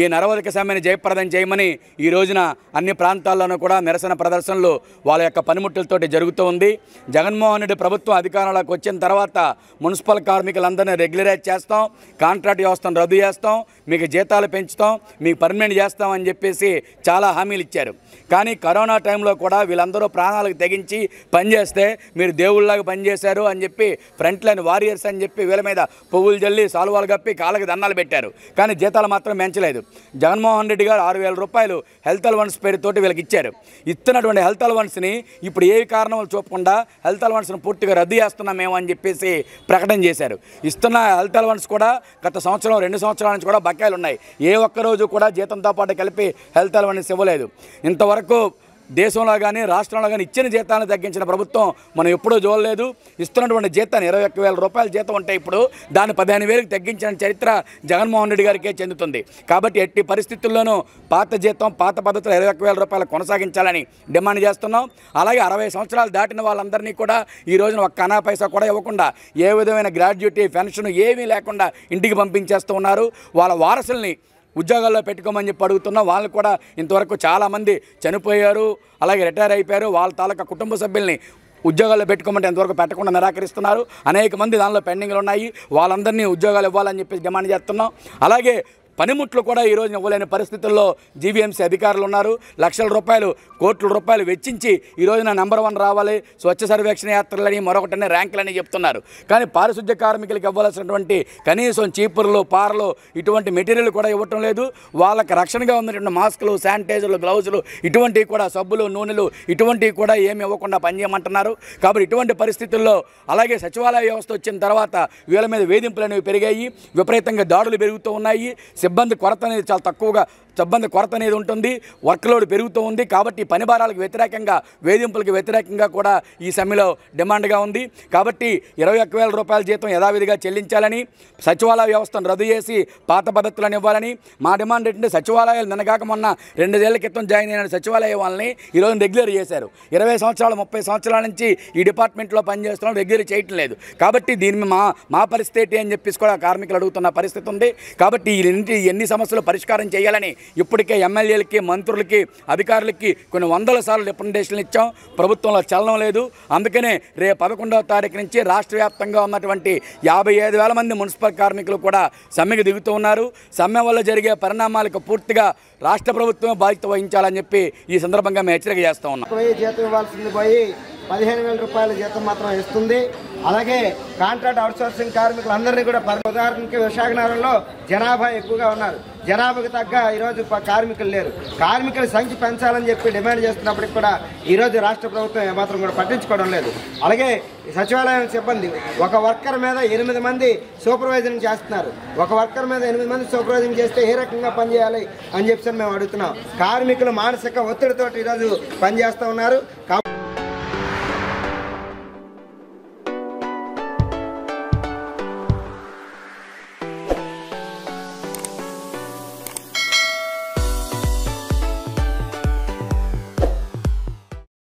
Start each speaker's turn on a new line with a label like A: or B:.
A: ఈ నరవరిక సమ్మెను జయప్రదం చేయమని ఈ రోజున అన్ని ప్రాంతాల్లోనూ కూడా నిరసన ప్రదర్శనలు వాళ్ళ యొక్క పనిముట్లతోటి జరుగుతూ ఉంది జగన్మోహన్ రెడ్డి ప్రభుత్వం అధికారంలోకి వచ్చిన తర్వాత మున్సిపల్ కార్మికులందరినీ రెగ్యులరైజ్ చేస్తాం కాంట్రాక్ట్ వ్యవస్థను రద్దు చేస్తాం మీకు జీతాలు పెంచుతాం మీకు పర్మనెంట్ అని చెప్పేసి చాలా హామీలు ఇచ్చారు కానీ కరోనా టైంలో కూడా వీళ్ళందరూ ప్రాణాలకు తెగించి పనిచేస్తే మీరు దేవుళ్ళలాగా పనిచేశారు అని చెప్పి ఫ్రంట్ లైన్ వారియర్స్ అని చెప్పి వీళ్ళ మీద పువ్వులు జల్లి సాల్వాలు కప్పి కాళ్ళకి దన్నాలు పెట్టారు కానీ జీతాలు మాత్రం పెంచ చెల్లించలేదు జగన్మోహన్ రెడ్డి గారు ఆరు వేల రూపాయలు హెల్త్ అలవన్స్ పేరుతోటి వీళ్ళకి ఇచ్చారు ఇస్తున్నటువంటి హెల్త్ అలవన్స్ని ఇప్పుడు ఏ కారణాలు చూపకుండా హెల్త్ అలవన్స్ను పూర్తిగా రద్దు చేస్తున్నాం మేము అని చెప్పేసి ప్రకటన చేశారు ఇస్తున్న హెల్త్ అలవన్స్ కూడా గత సంవత్సరం రెండు సంవత్సరాల నుంచి కూడా బకాయిలు ఉన్నాయి ఏ ఒక్కరోజు కూడా జీతంతో పాటు కలిపి హెల్త్ అలవన్స్ ఇవ్వలేదు ఇంతవరకు దేశంలో కానీ రాష్ట్రంలో కానీ ఇచ్చిన జీతాన్ని తగ్గించిన ప్రభుత్వం మనం ఎప్పుడూ చూడలేదు ఇస్తున్నటువంటి జీతాన్ని ఇరవై ఒక్క వేల రూపాయల జీతం ఉంటే ఇప్పుడు దాన్ని పదిహేను వేలకు తగ్గించిన చరిత్ర జగన్మోహన్ రెడ్డి గారికే చెందుతుంది కాబట్టి ఎట్టి పరిస్థితుల్లోనూ పాత జీతం పాత పద్ధతులు ఇరవై ఒక్క వేల రూపాయలు కొనసాగించాలని డిమాండ్ చేస్తున్నాం అలాగే అరవై సంవత్సరాలు దాటిన వాళ్ళందరినీ కూడా ఈ రోజున ఒక్క అనా పైసా కూడా ఇవ్వకుండా ఏ విధమైన గ్రాడ్యుయేటీ పెన్షన్ ఏమీ లేకుండా ఇంటికి పంపించేస్తూ ఉన్నారు వాళ్ళ వారసుల్ని ఉద్యోగాల్లో పెట్టుకోమని చెప్పి అడుగుతున్నాం వాళ్ళు కూడా ఇంతవరకు చాలామంది చనిపోయారు అలాగే రిటైర్ అయిపోయారు వాళ్ళ తాలూకా కుటుంబ సభ్యుల్ని ఉద్యోగాల్లో పెట్టుకోమంటే ఎంతవరకు పెట్టకుండా నిరాకరిస్తున్నారు అనేక మంది దానిలో పెండింగ్లు ఉన్నాయి వాళ్ళందరినీ ఉద్యోగాలు ఇవ్వాలని చెప్పేసి డిమాండ్ చేస్తున్నాం అలాగే పనిముట్లు కూడా ఈరోజు ఇవ్వలేని పరిస్థితుల్లో జీవీఎంసీ అధికారులు ఉన్నారు లక్షల రూపాయలు కోట్ల రూపాయలు వెచ్చించి ఈరోజు రోజున నెంబర్ వన్ రావాలి స్వచ్ఛ సర్వేక్షణ యాత్రలని మరొకటనే ర్యాంకులని చెప్తున్నారు కానీ పారిశుద్ధ్య కార్మికులకు ఇవ్వాల్సినటువంటి కనీసం చీపుర్లు పారలు ఇటువంటి మెటీరియల్ కూడా ఇవ్వటం లేదు వాళ్ళకి రక్షణగా ఉన్నటువంటి మాస్కులు శానిటైజర్లు గ్లౌజులు ఇటువంటివి కూడా సబ్బులు నూనెలు ఇటువంటివి కూడా ఏమి ఇవ్వకుండా పనిచేయమంటున్నారు కాబట్టి ఇటువంటి పరిస్థితుల్లో అలాగే సచివాలయ వ్యవస్థ వచ్చిన తర్వాత వీళ్ళ మీద వేధింపులు అనేవి పెరిగాయి విపరీతంగా దాడులు పెరుగుతూ ఉన్నాయి సిబ్బంది కొరత అనేది చాలా తక్కువగా సిబ్బంది కొరత అనేది ఉంటుంది వర్క్లోడ్ పెరుగుతూ ఉంది కాబట్టి పని భారాలకు వ్యతిరేకంగా వేధింపులకు వ్యతిరేకంగా కూడా ఈ సమ్మెలో డిమాండ్గా ఉంది కాబట్టి ఇరవై ఒక్క వేల రూపాయల జీతం యథావిధిగా చెల్లించాలని సచివాలయ వ్యవస్థను రద్దు చేసి పాత పద్ధతులను ఇవ్వాలని మా డిమాండ్ ఏంటంటే సచివాలయాలు నిన్నగాక మొన్న రెండేళ్ల క్రితం జాయిన్ అయిన సచివాలయ వాళ్ళని ఈరోజు రెగ్యులర్ చేశారు ఇరవై సంవత్సరాలు ముప్పై సంవత్సరాల నుంచి ఈ డిపార్ట్మెంట్లో పనిచేస్తున్నాం రెగ్యులర్ చేయటం లేదు కాబట్టి దీని మా మా పరిస్థితి అని చెప్పేసి కూడా కార్మికులు అడుగుతున్న పరిస్థితి ఉంది కాబట్టి ఈ వీరి ఎన్ని సమస్యలు పరిష్కారం చేయాలని ఇప్పటికే ఎమ్మెల్యేలకి మంత్రులకి అధికారులకి కొన్ని వందల సార్లు రిప్రజెంటేషన్లు ఇచ్చాం ప్రభుత్వంలో చలనం లేదు అందుకనే రేపు పదకొండవ తారీఖు నుంచి రాష్ట్ర వ్యాప్తంగా ఉన్నటువంటి యాభై ఐదు వేల మంది మున్సిపల్ కార్మికులు కూడా సమ్మెకు దిగుతూ ఉన్నారు సమ్మె వల్ల జరిగే పరిణామాలకు పూర్తిగా రాష్ట్ర ప్రభుత్వం బాధ్యత వహించాలని చెప్పి ఈ సందర్భంగా మేము హెచ్చరిక చేస్తూ ఉన్నాం
B: పదిహేను వేల రూపాయల జీతం మాత్రం ఇస్తుంది అలాగే కాంట్రాక్ట్ అవుట్సోర్సింగ్ కార్మికులందరినీ కూడా ఉదాహరణకి విశాఖ నగరంలో జనాభా ఎక్కువగా ఉన్నారు జనాభాకు తగ్గ ఈరోజు కార్మికులు లేరు కార్మికుల సంఖ్య పెంచాలని చెప్పి డిమాండ్ చేస్తున్నప్పటికి కూడా ఈరోజు రాష్ట్ర ప్రభుత్వం ఏమాత్రం కూడా పట్టించుకోవడం లేదు అలాగే సచివాలయం సిబ్బంది ఒక వర్కర్ మీద ఎనిమిది మంది సూపర్వైజింగ్ చేస్తున్నారు ఒక వర్కర్ మీద ఎనిమిది మంది సూపర్వైజింగ్ చేస్తే ఏ రకంగా పనిచేయాలి అని చెప్పి మేము అడుగుతున్నాం కార్మికులు మానసిక ఒత్తిడితో ఈరోజు పనిచేస్తూ ఉన్నారు